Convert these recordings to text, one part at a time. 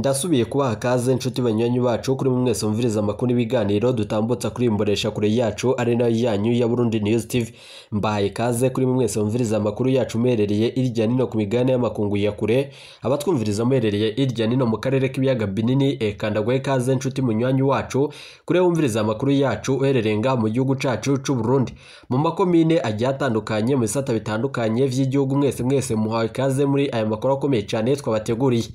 ndasubiye kubaha akaze inshuti banywanyi bacu kuri mwese mviriza amakuru n'ibiganiro dutambutsa kuri mboresha kure yacu ari nayo yanyu ya Burundi News TV mbahaye kaze kuri mwese mviriza amakuru yacu merereye irya nino ku migane y'amakungu ya kure abatwumviriza merereye irya nino mu karere k'ibiyaga binini eka ndaguhe kaze inshuti munywanyi wacu kuri wumviriza amakuru yacu uherereye ngaha mu gihugu cacu cy’u Burundi mu makomine agiye atandukanye mu bisata bitandukanye by'igihugu mwese mwese muhawe ikaze muri aya makuru akomeye cyane twabateguriye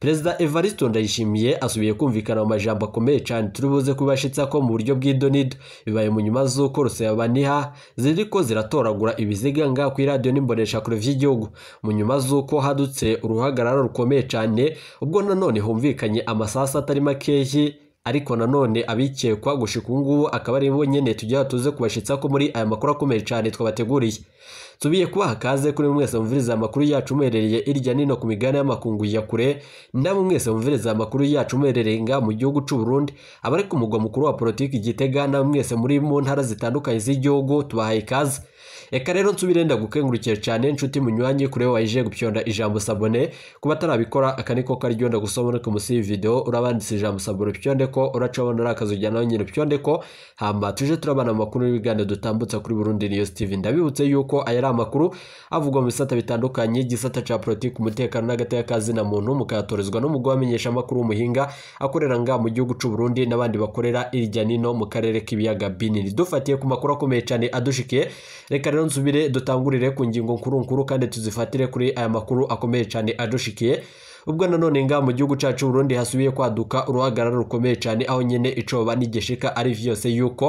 perezida evariste ndayishimiye asubiye kumvikana mu majambo akomeye cyane turibuze kubashyitsa ko mu buryo bw'idonido bibaye mu nyuma z'uko rusebaniha ziri ko ziratoragura ibiziga ku iradiyo n'imboneshakure by'igihugu mu nyuma z'uko hadutse uruhagararo rukomeye cyane ubwo nanone humvikanye amasasu atari makeya ariko nanone abikekwa gushika ubu ngubu akaba ari bo nyine tujya tuze kubashyitsa ko muri aya makuru akomeye cyane twabateguriye tubiye kubaha akaze kuri mwese mumviriza amakuru yacu muherereye irya nino ku migabane y'amakungu ya kure namwe mwese mumviriza amakuru yacu muherereye mu gihugu cy'u Burundi abari ku mugwa mukuru wa politiki Gitega namwe mwese muri mu ntara zitandukanye z'igihugu tubahaye ikaze reka rero nsubire ndagukengurukire cyane inshuti munyuranye kure wayije gupyonda ijambo sabone kuba atarabikora aka niko kariryo ndagusobanurike munsi y'iyi videwo urabanditse ijambo sabone upyonde ko uracabona ari ujyana nyine upyonde ko hamba tuje turabana amakuru y'ibiganiro dutambutsa kuri burundi news tv ndabibutse yuko aya ari amakuru avugwa mu bisata bitandukanye igisata cya politiki umutekano n'agateka muntu mukayatorezwa n'umugore wamenyesha amakuru w'umuhinga akorera nga mu gihugu cy'u Burundi n'abandi bakorera irya nino mu karere k'ibiyaga binini dufatiye ku makuru akomeye cyane adushikiye reka rero nsubire dutangurire ku ngingo nkuru nkuru kandi tuzifatire kuri aya makuru akomeye cyane adushikiye ubwo nanone nga mu gihugu cyacu Burundi hasubiye kwaduka uruhagarara rukomeye cyane aho nyine icoba n'igishika ari vyose yuko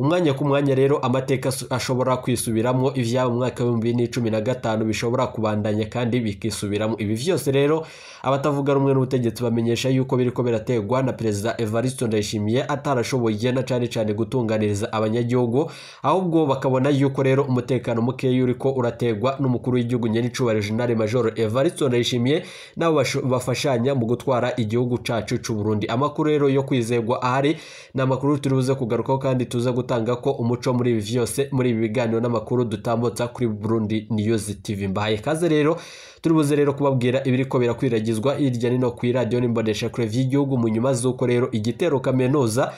umwanya ku mwanya rero amateka ashobora kwisubiramo ibyaba mu mwaka w'ibihumbi bibiri n'icumi na gatanu bishobora kubandanya kandi bikisubiramo ibi byose rero abatavuga rumwe n'ubutegetsi bamenyesha yuko biriko birategwa na perezida Evariste Ndayishimiye atarashoboye na cyane cyane gutunganiriza abanyagihugu ahubwo bakabona yuko rero umutekano mukeya ko urategwa n'umukuru w'igihugu nyenicubahiro General Major Evariste Ndayishimiye nabo bafashanya mu gutwara igihugu cacu c'u Burundi amakuru rero yo kwizegwa ahari ni amakuru turi buze kugarukaho kandi tuza gutanga ko umuco muri ibi byose muri ibi biganiro n'amakuru dutambutsa kuri Burundi News TV mbahaye kaze rero turi rero kubabwira ibiri ko birakwiragizwa hirya n'ino ku iradiyo n'imbonesha kure y'igihugu mu nyuma z'uko rero igitero kaminuza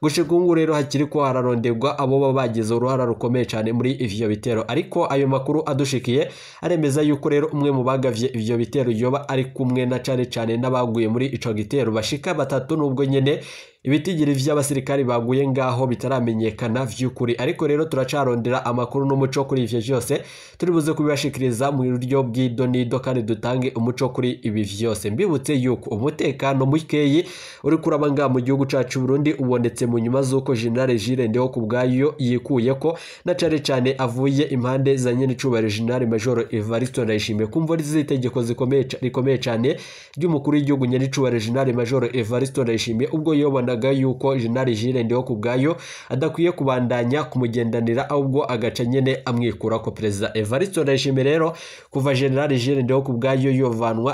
gushika ubu rero hakiri ko hararondegwa abo baba bagize uruhara rukomeye cyane muri ivyo bitero ariko ayo makuru adushikiye aremeza yuko rero umwe mu bagavye ivyo bitero yoba ari kumwe na cane cane n'abaguye muri ico gitero bashika batatu nubwo nyene ibitigiri by'abasirikari baguye ngaho bitaramenyekana by'ukuri ariko rero turacarondera amakuru n'umuco kuri ibyo byose turi buze kubibashikiriza mu buryo nido kandi dutange umuco kuri ibi byose mbibutse yuko umutekano mukeyi uri kurabanga mu gihugu cyacu Burundi ubonetse mu nyuma z'uko General Jules Ndeho ku bwayo yikuye ko na cyane cyane avuye impande za nyenicubahiro General Major Evariste Ndayishimiye kumva z'itegeko zikomeye rikomeye cyane ry'umukuru w'igihugu nyenicubahiro General Major Evariste Ndayishimiye ubwo yobona babonaga yuko jenerali jire ndeho ku bwayo adakwiye kubandanya kumugendanira ahubwo agaca nyine amwikura ko perezida evaristo ndayishimiye rero kuva jenerali jire ndeho ku bwayo yovanwa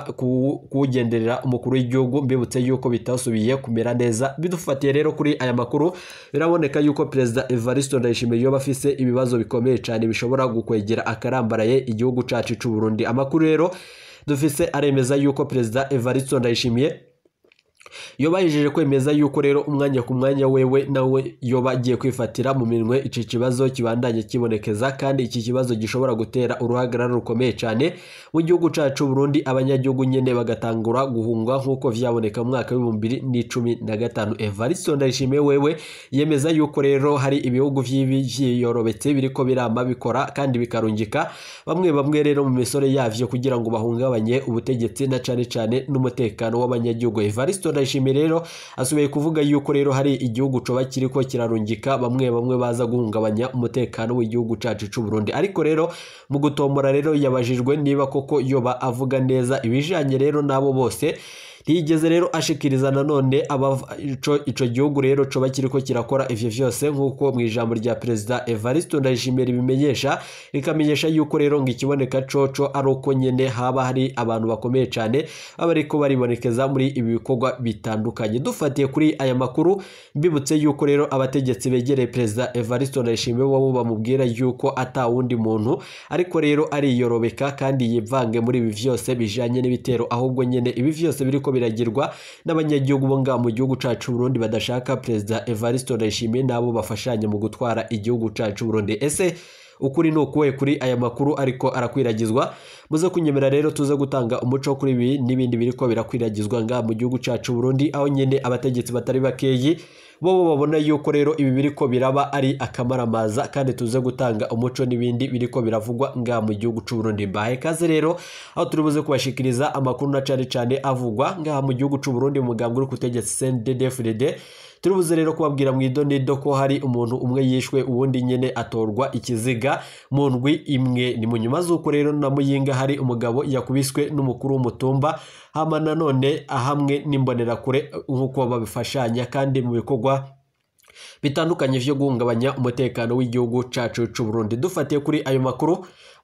kuwugenderera umukuru w'igihugu mbibutse yuko bitasubiye kumera neza bidufatiye rero kuri aya makuru biraboneka yuko perezida evaristo ndayishimiye yoba afise ibibazo bikomeye cyane bishobora gukwegera akarambaraye igihugu cyacu cy'u Burundi amakuru rero dufise aremeza yuko perezida evaristo ndayishimiye iyo bayijeje kwemeza yuko rero umwanya ku mwanya wewe nawe yoba agiye kwifatira mu minwe iki kibazo kibandanye kibonekeza kandi iki kibazo gishobora gutera uruhagarara rukomeye cyane mu gihugu cyacu Burundi abanyagihugu nyine bagatangura guhungwa nk'uko vyaboneka mu mwaka w'ibihumbi bibiri n'icumi na gatanu Evaristo Ndayishimiye wewe yemeza yuko rero hari ibihugu biri ko birama bikora kandi bikarungika bamwe bamwe rero mu misore yavyo kugira ngo bahungabanye ubutegetsi na cane cane n'umutekano w'abanyagihugu Evaristo ndayishimiye rero asubiye kuvuga yuko rero hari igihugu coba kiriko kirarungika bamwe bamwe baza guhungabanya umutekano w'igihugu cacu c'u Burundi ariko rero mu gutombora rero yabajijwe niba koko yoba avuga neza ibijanye rero nabo bose ntiyigeze rero ashikiriza nanone icyo gihugu rero coba kiriko kirakora ivyo byose nk'uko mu ijambo rya perezida evariste ndayishimira ibimenyesha rikamenyesha yuko rero ngo ikiboneka coco ari uko nyine haba hari abantu bakomeye cyane baba ariko baribonekeza muri ibi bikorwa bitandukanye dufatiye kuri aya makuru mbibutse yuko rero abategetsi begereye perezida evariste ndayishimiye bo bamubwira yuko ata wundi muntu ariko rero ariyorobeka kandi yivange muri ibi byose bijyanye n'ibitero ahubwo nyine ibi vyose biriko biragirwa n'abanyagihugu bo ngaha mu gihugu cacu Burundi badashaka Perezida Evariste Ndayishimiye nabo bafashanya mu gutwara igihugu cacu Burundi ese ukuri ni ukuwe kuri aya makuru ariko arakwiragizwa muze kunyemera rero tuze gutanga umuco kuri ibi n'ibindi biriko birakwiragizwa ngaha mu gihugu cacu Burundi aho nyene abategetsi batari bakeyi bo babona yuko rero ibi biri ko biraba ari akamaramaza kandi tuze gutanga umuco n'ibindi biri ko biravugwa nga mu gihugu cy'u Burundi mbahe kaze rero aho turi buze kubashikiriza amakuru na cyane cyane avugwa ngaha mu gihugu cy'u Burundi mu mugambwe uri kutegeka CNDD-FDD turibuze rero kubabwira mu idonedo ko hari umuntu umwe yishwe ubundi nyine atorwa ikiziga mu ndwi imwe ni mu nyuma z'uko rero na muyinga hari umugabo yakubiswe n'umukuru w'umutumba hama nanone ahamwe n'imbonerakure nk'uko babifashanya kandi mu bikorwa bitandukanye byo guhungabanya umutekano w'igihugu cyacu cy'u Burundi dufatiye kuri ayo makuru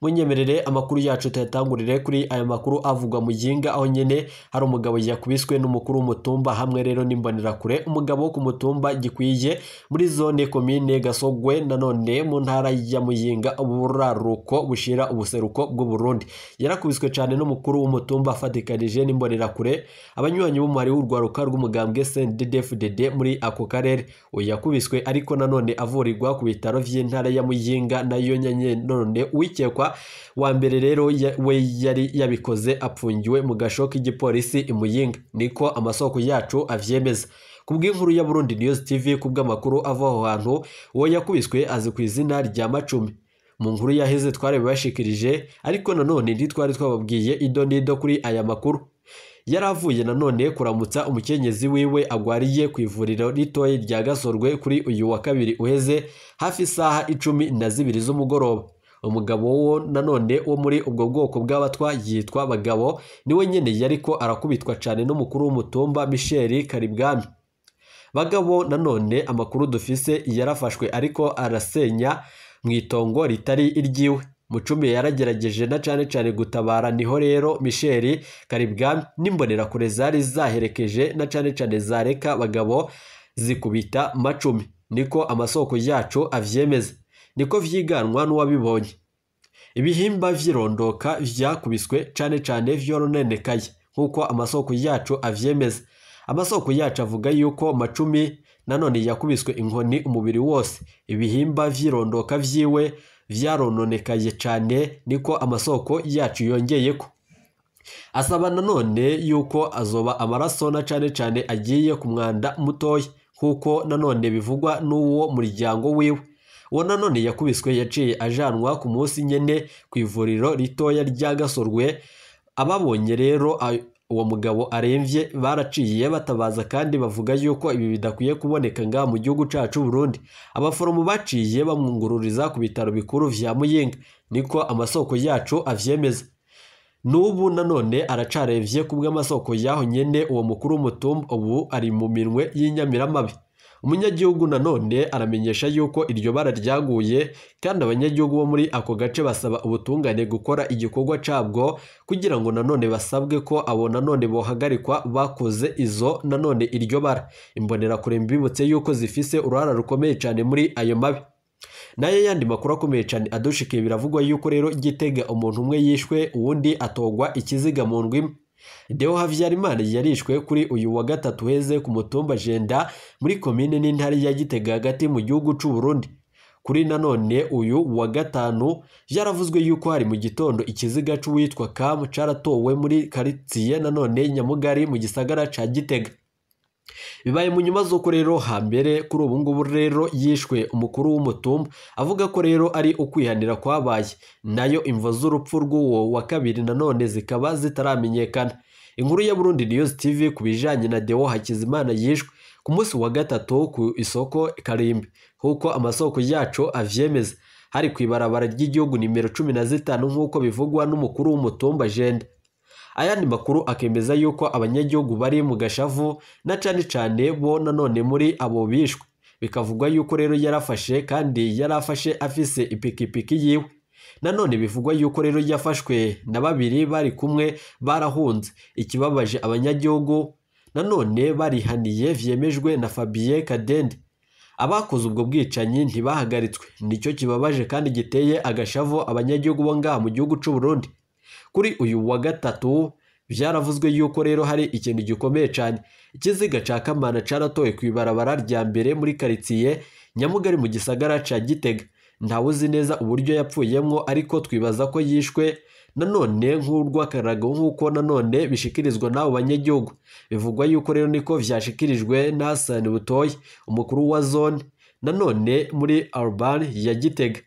munyemerere amakuru yacu tuyatangurire kuri aya makuru avugwa mu ginga aho nyine hari umugabo yakubiswe n'umukuru w'umutumba hamwe rero n'imbonerakure umugabo wo ku mutumba gikwiye muri zone komine gasogwe nanone mu ntara ya muyinga uburaruko bushira ubuseruko bw'uburundi yarakubiswe cyane n'umukuru w'umutumba afatikanije n'imbonerakure abanywanyi b'umuhari w'urwaruka rw'umugambwe sndfdd muri ako karere uyu yakubiswe ariko nanone avurirwa ku bitaro by'intara ya muyinga nayo nyanyenone uwikekwa wa mbere rero we yari yabikoze apfungiwe mu gasho k'igipolisi imuyinga niko amasoko yacu abyemeza kubw'inkuru ya burundi News tv kubw'amakuru ava aho hantu uwo yakubiswe azi ku izina rya macumi mu nkuru yaheze twarabibashikirije ariko nanone twari twababwiye ido n'ido kuri aya makuru yari avuye nanone kuramutsa umukenyezi wiwe agwariye ku ivuriro ritoya rya gasorwe kuri uyu wa kabiri uheze hafi isaha icumi na zibiri z'umugoroba umugabo wo nanone wo muri ubwo bwoko bw'abatwa yitwa bagabo niwe nyine yari ko arakubitwa cyane n'umukuru w'umutumba misheri karibwami bagabo nanone amakuru dufise yarafashwe ariko arasenya mu itongo ritari iryiwe mucumi yaragerageje na cyane cyane gutabara niho rero michel karibwami n'imbonerakure zari zaherekeje na cyane cyane zareka bagabo zikubita macumi niko amasoko yacu avyemeza niko vyiganwa n'uwabibonye ibihimba vy'irondoka vyakubiswe cane cane vyorononekaye nk'uko amasoko yacu avyemeza amasoko yacu avuga yuko macumi nanone yakubiswe inkoni umubiri wose ibihimba vy'irondoka vyiwe vyarononekaye cane niko amasoko yacu yongeyeko asaba nanone yuko azoba amaraso na cane cane agiye ku mwanda mutoya nk'uko nanone bivugwa n'uwo muryango wiwe uwo nanone yakubiswe yaciye ajanwa ku munsi nyine ku ivuriro ritoya rya gasorwe ababonye rero uwo mugabo arembye baraciye batabaza kandi bavuga yuko ibi bidakwiye kuboneka ngaha mu gihugu cyacu Burundi abaforomo baciye bamwungururiza ku bitaro bikuru vya Muyinga niko amasoko yacu avyemeza n'ubu nanone aracarembye kubw'amasoko yaho nyene uwo mukuru w'umutumba ubu ari mu minwe y'inyamiramabi umunyagihugu nanone aramenyesha yuko iryo bara ryaguye kandi abanyagihugu bo muri ako gace basaba ubutungane gukora igikorwa cyabwo kugira ngo nanone basabwe ko abo nanone bohagarikwa bakoze izo nanone iryo bara imbonerakure mbibutse yuko zifise uruhara rukomeye cyane muri ayo mabi nayo yandi makuru akomeye cyane adushikiye biravugwa yuko rero gitega umuntu umwe yishwe uwundi atogwa ikiziga mu ndwi Deo Habyarimana yarishwe kuri uyu wa gatatu Heze ku mutumba Jenda muri komine n'intare ya Gitegagati mu gihugu cy'u Burundi. Kuri nanone uyu wa gatanu byaravuzwe yuko hari mu gitondo ikiziga cy'uwitwa Kam caratowe muri karitsiye nanone Nyamugari mu gisagara ca Gitega. bibaye mu nyuma z'uko rero hambere kuri ubu ngubu rero yishwe umukuru w'umutumba avuga ko rero ari ukwihanira kwabaye nayo imvo z'urupfu rw'uwo wa kabiri nanone zikaba zitaramenyekana inkuru ya burundi news tv ku bijyanye na Dewo hakizimana yishwe ku munsi wa gatatu ku isoko karimbi nk'uko amasoko yacu abyemeza hari ku ibarabara ry'igihugu nimero cumi na zitanu nk'uko bivugwa n'umukuru w'umutumba jenda ayandi makuru akemeza yuko abanyagihugu bari mu gashavu na cyane cyane bo nanone muri abo bishwe bikavugwa yuko rero yarafashe kandi yarafashe afise ipikipiki yiwe nanone bivugwa yuko rero yafashwe na babiri bari kumwe barahunze ikibabaje abanyagihugu nanone barihaniye vyemejwe na Fabien Kadende abakoze ubwo bwicanyi ntibahagaritswe nicyo kibabaje kandi giteye agashavu abanyagihugu bo ngaha mu gihugu cy'u Burundi kuri uyu wa gatatu byaravuzwe yuko rero hari ikintu gikomeye cyane ikiziga cya kamana cyaratowe ku ibarabara rya mbere muri karitsiye nyamugari mu gisagara cya gitega ntawe uzi neza uburyo yapfuyemo ariko twibaza ko yishwe nanone nk'urw'akarago nk'uko nanone bishyikirizwa n'abo banyagihugu bivugwa yuko rero niko byashyikirijwe na hasani butoye umukuru wa zone nanone muri arubani ya gitega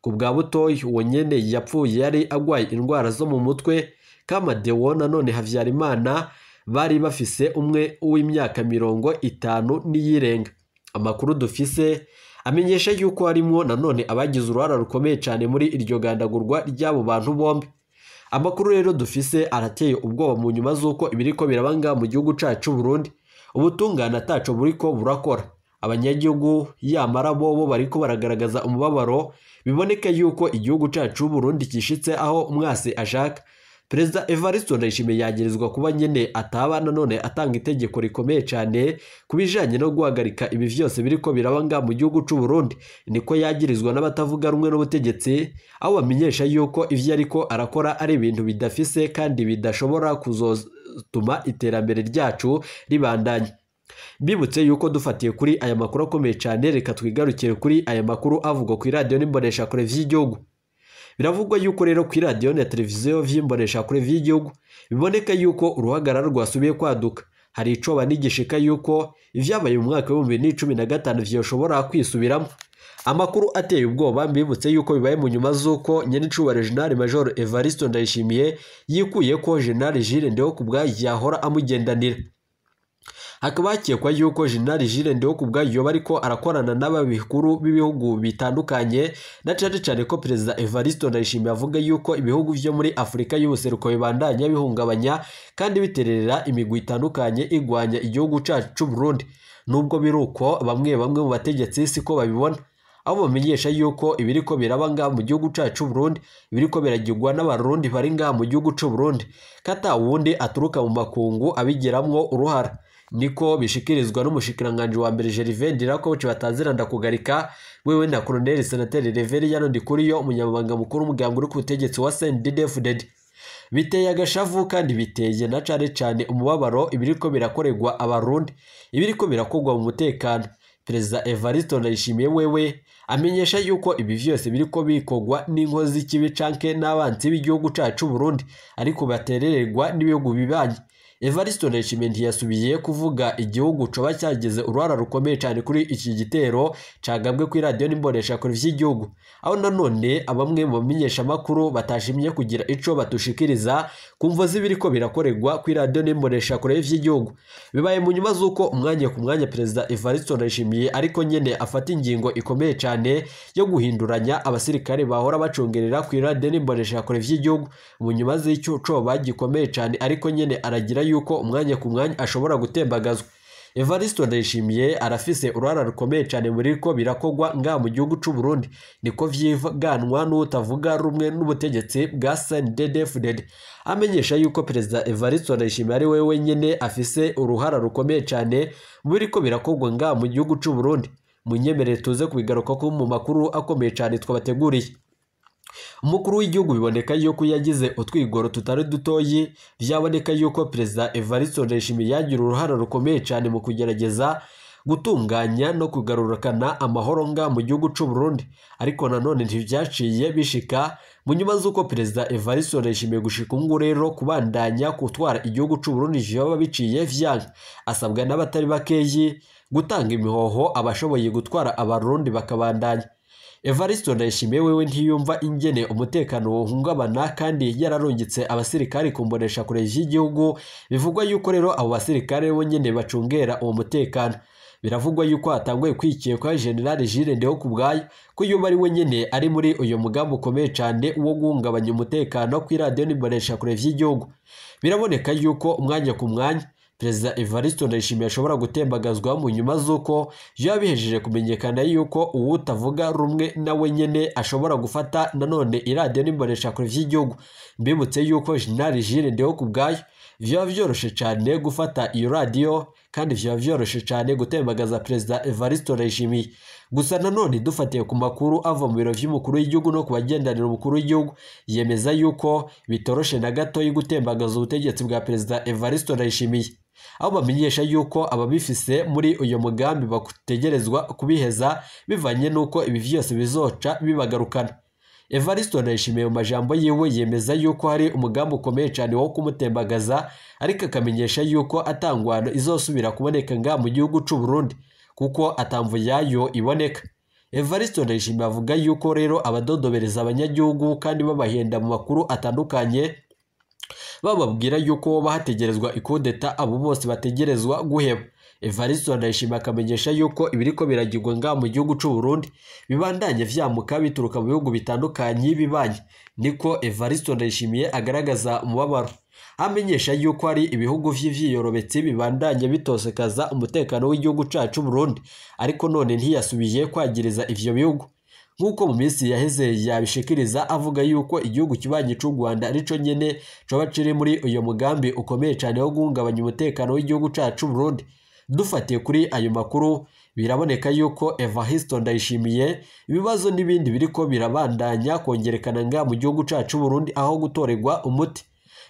ku bwa butoya uwo nyine yapfuye yari agwaye indwara zo mu mutwe kamadewo nanone habyarimana bari bafise umwe w'imyaka mirongo itanu n'iyirenga amakuru dufise amenyesha yuko harimo nanone abagize uruhara rukomeye cyane muri iryo gandagurwa ry'abo bantu bombi amakuru rero dufise arateye ubwoba mu nyuma z'uko ibiri ko birabanga mu gihugu cyacu Burundi ubutungane ataco buri ko burakora abanyagihugu yamara bobo bariko baragaragaza umubabaro biboneke yuko igihugu cyacu Burundi cyishitse aho umwasi ashaka perezida Evariste Ndayishimiye yagirizwa kuba nyine ataba nanone atanga itegeko rikomeye cyane ku bijyanye no guhagarika ibi byose biri ko biraba mu gihugu cy'u Burundi niko yagirizwa n'abatavuga rumwe n'ubutegetsi aho bamenyesha yuko ibyo ariko arakora ari ibintu bidafise kandi bidashobora kuzotuma iterambere ryacu ribandanye. Bibutse yuko dufatiye kuri aya makuru akomeye cyane reka twigarukire kuri aya makuru avugwa ku iradiyo kure by'igihugu biravugwa yuko rero ku iradiyo na televiziyo kure by'igihugu biboneka yuko uruhagarara rwasubiye kwaduka hari icoba n'igishika yuko ibyabaye mu mwaka w'ibihumbi n'icumi na gatanu byoshobora kwisubiramo amakuru ateye ubwoba mbibutse yuko bibaye mu nyuma z'uko nyirincuba reginari majoro evariste ndayishimiye yikuye ko jenali jire ndeho ku bwayo yahora amugendanira hakaba hakekwa yuko General Jules Ndihokubwayo ariko arakorana n'ababikuru b'ibihugu bitandukanye na cyane cyane ko Perezida Evariste Ndayishimiye avuga yuko ibihugu byo muri Afurika y'ubuseruko bibandanya bihungabanya kandi biterera imigwi itandukanye igwanya igihugu cyacu cy'u Burundi nubwo biri uko bamwe bamwe mu bategetsi si ko babibona aho bamenyesha yuko ibiri ko biraba ngaha mu gihugu cyacu Burundi ibiri ko biragirwa n'abarundi bari ngaha mu gihugu cy'u Burundi kata wundi aturuka mu makungu abigiramwo uruhara niko bishyikirizwa n'umushikiranganji wa mbere geriveni dirakobuci bataziranda kugarika wewe na koroneri senateri reveriya ndikuriyo umunyamabanga mukuru w'umuryango uri ku butegetsi wa sendidefudedi biteye agashavu kandi biteye na cyane cyane umubabaro ibiriko birakorerwa abarundi ibiri ko birakorwa mu mutekano perezida evariste ndayishimiye wewe amenyesha yuko ibi byose biri ko bikorwa n'inkozi z'ikibi canke n'abanzi b'igihugu cacu burundi ariko baterererwa n'ibihugu bibanyi evariste Ndayishimiye yasubiye kuvuga igihugu coba cyagize uruhara rukomeye cyane kuri iki gitero cagabwe kuri radiyo n'imboneshakure vy'igihugu aho nanone abamwe mu bamenyeshamakuru batashimye kugira ico batushikiriza ku mvo z'ibiriko birakoregwa kuri radiyo n'imboneshakure vy'igihugu bibaye mu nyuma z'uko umwanya ku mwanya perezida evariste Ndayishimiye ariko nyene afata ingingo ikomeye cyane yo guhinduranya abasirikare bahora bacungerera kuri radiyo n'imboneshakure vy'igihugu mu nyuma z'icyo coba gikomeye cyane ariko nyene aragira yuko umwanya ku mwanya ashobora gutembagazwa Evaristo Ndayishimiye arafise uruhara rukomeye cyane muri ko birakogwa nga mu gihugu cy'u Burundi niko vyiganwa n'utavuga rumwe n'ubutegetsi bwa CNDD-FDD amenyesha yuko perezida Evaristo Ndayishimiye ari we wenyine afise uruhara rukomeye cyane muri ko birakogwa nga mu gihugu cy'u Burundi Munyemere tuze kubigaruka ko mu makuru akomeye cyane twabateguriye umukuru w'igihugu biboneka yuko yagize utwigoro tutari dutoyi byaboneka yuko perezida evariste ndayishimiye yagira uruhare rukomeye cyane mu kugerageza gutunganya no kugarurakana amahoro nga mu gihugu cy'u Burundi ariko nanone ntibyaciye bishika mu nyuma z'uko perezida evariste ndayishimiye gushika ubu rero kubandanya gutwara igihugu cy'u Burundi byaba biciye vyanga asabwa n'abatari bakeyi gutanga imihoho abashoboye gutwara abarundi bakabandanya evarisito ndayishimiye wewe ntiyumva ingene umutekano wohungabana kandi yararungitse abasirikare kumbonesha mboneshakure y'igihugu bivugwa yuko rero abo basirikare nyine bacungera uwo mutekano biravugwa yuko hatanguye kwikekwa generale Jules ndeho ku bwayo ko iyo ari we nyine ari muri uyu mugambi ukomeye cyane wo guhungabanya umutekano ku iradiyo n'imbonesha kure by'igihugu biraboneka yuko umwanya ku mwanya perezida evariste ndayishimiye ashobora gutembagazwa mu nyuma z'uko byaba bihejeje kumenyekana yuko uwutavuga rumwe nawe nyine ashobora gufata nanone iradiyo n'imbonesha by'igihugu mbibutse yuko jenali jire ndeho ku bwayo byaba byoroshye cyane gufata iyo radiyo kandi byaba byoroshye cyane gutembagaza perezida evariste ndayishimiye gusa nanone dufatiye ku makuru ava mu biro by'umukuru w'igihugu no ku bagendanira umukuru w'igihugu yemeza yuko bitoroshye na gato gatoya gutembagaza ubutegetsi bwa perezida evariste ndayishimiye aho bamenyesha yuko ababifise muri uyu mugambi bategerezwa kubiheza bivanye n'uko ibi byose bizoca bibagarukana Evariste Ndayishimiye mu majambo yiwe yemeza yuko hari umugambi ukomeye cyane wo kumutembagaza ariko akamenyesha yuko atangwano izosubira kuboneka nga mu gihugu cy'u Burundi kuko atamvu yayo iboneka Evariste Ndayishimiye avuga yuko rero abadodobereza abanyagihugu kandi babahenda mu makuru atandukanye bababwira yuko bahategerezwa ikudeta abo bose bategerezwa guheba evariste ndayishima akamenyesha yuko ibiriko biragirwa nga mu gihugu cy'u Burundi bibandanye vyamuka bituruka mu bihugu bitandukanye y'ibibanye niko evariste ndayishimiye agaragaza umubabaro amenyesha yuko ari ibihugu vy'ivyiyorobetse bibandanye bitosekaza umutekano w'igihugu cacu Burundi ariko none ntiyasubiye kwagiriza ivyo bihugu nk'uko mu minsi yaheze yabishikiriza avuga yuko igihugu kibanye cy'u Rwanda arico nyene coba kiri muri uyu mugambi ukomeye cyane wo guhungabanya umutekano w'igihugu cyacu Burundi dufatiye kuri ayo makuru biraboneka yuko Evaristo Ndayishimiye ibibazo n'ibindi biriko birabandanya kongerekana nga mu gihugu cyacu Burundi aho gutorerwa umuti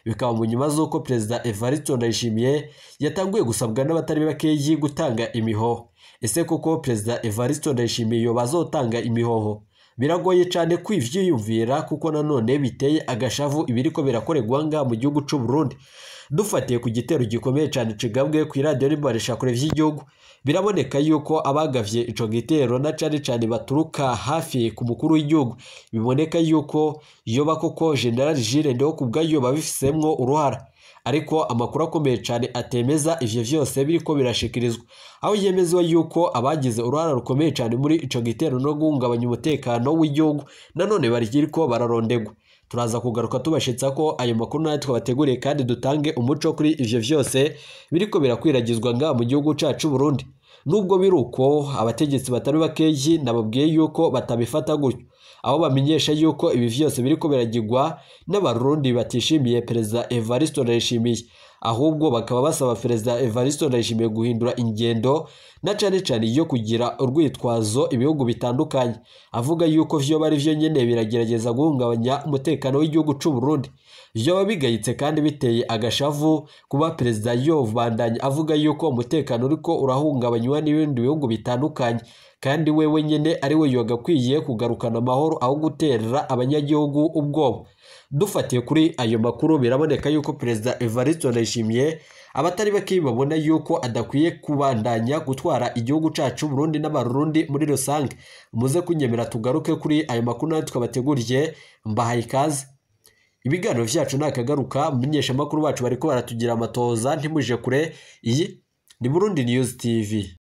bikaba mu nyuma z'uko perezida Evaristo Ndayishimiye yatanguye gusabwa n'abatari bakeyi gutanga imihoho ese koko perezida evariste ndayishimiye bazotanga imihoho biragoye cyane kwibyiyumvira kuko nanone biteye agashavu ibiri ko birakorerwa ngaha mu gihugu cy'u Burundi dufatiye ku gitero gikomeye cyane kigabwe ku iradiyo kure by'igihugu biraboneka yuko abagavye ico gitero na cyane cyane baturuka hafi ku mukuru w'igihugu biboneka yuko yoba koko general Jules Ndeho kubwayo babifisemwo uruhara ariko amakuru akomeye cyane atemeza ivyo vyose biriko birashikirizwa aho yemezwa yuko abagize uruhara rukomeye cyane muri ico gitero no guhungabanya umutekano w'igihugu nanone barikiriko bararondegwa turaza kugaruka tubashetsa ko ayo makuru nayo twabateguriye kandi dutange umuco kuri ivyo vyose biriko birakwiragizwa ngaha mu gihugu cacu Burundi nubwo biruko abategetsi batari bakeyi nababwiye yuko batabifata gutyo aho bamenyesha yuko ibi byose biri kubiragirwa n'abarundi batishimiye perezida Evariste Ndayishimiye ahubwo bakaba basaba perezida Evariston Ndayishimiye guhindura ingendo na cyane cyane iyo kugira urwitwazo ibihugu bitandukanye avuga yuko vyo bari vyo nyene biragerageza guhungabanya umutekano w'igihugu c'u Burundi byaba bigayitse kandi biteye agashavu kuba perezida yovu bandanye avuga yuko umutekano uriko urahungabanywa n'ibindi bihugu bitandukanye kandi we wenyine ari we yagakwiye kugarukana amahoro aho guterera abanyagihugu ubwoba dufatiye kuri ayo makuru biraboneka yuko perezida evariste ndayishimiye abatari bake babona yuko adakwiye kubandanya gutwara igihugu cyacu burundi n'abarundi muri rusange muze kunyemera tugaruke kuri ayo makuru nawe twabateguriye mbahaye ikaze ibiganiro byacu ntakagaruka abamenyeshamakuru bacu bari ko baratugira amatoza ntimuje kure iyi ni burundi niyuzi tivi